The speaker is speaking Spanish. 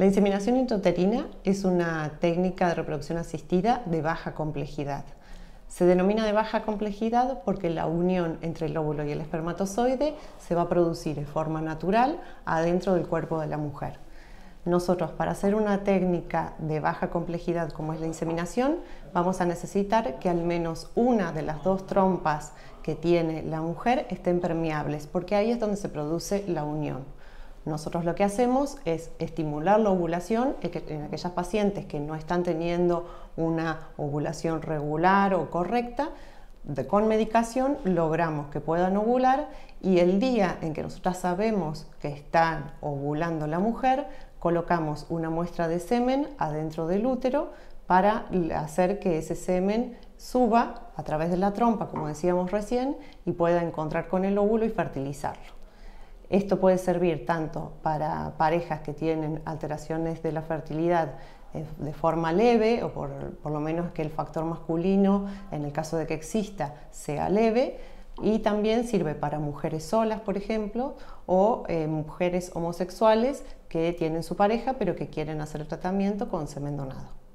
La inseminación intrauterina es una técnica de reproducción asistida de baja complejidad. Se denomina de baja complejidad porque la unión entre el óvulo y el espermatozoide se va a producir de forma natural adentro del cuerpo de la mujer. Nosotros para hacer una técnica de baja complejidad como es la inseminación, vamos a necesitar que al menos una de las dos trompas que tiene la mujer estén permeables, porque ahí es donde se produce la unión. Nosotros lo que hacemos es estimular la ovulación en aquellas pacientes que no están teniendo una ovulación regular o correcta. con medicación logramos que puedan ovular y el día en que nosotras sabemos que están ovulando la mujer, colocamos una muestra de semen adentro del útero para hacer que ese semen suba a través de la trompa, como decíamos recién, y pueda encontrar con el óvulo y fertilizarlo. Esto puede servir tanto para parejas que tienen alteraciones de la fertilidad eh, de forma leve o por, lo menos que el factor masculino, en el caso de que exista, sea leve. Y también sirve para mujeres solas, por ejemplo, o eh, mujeres homosexuales que tienen su pareja pero que quieren hacer tratamiento con semen donado.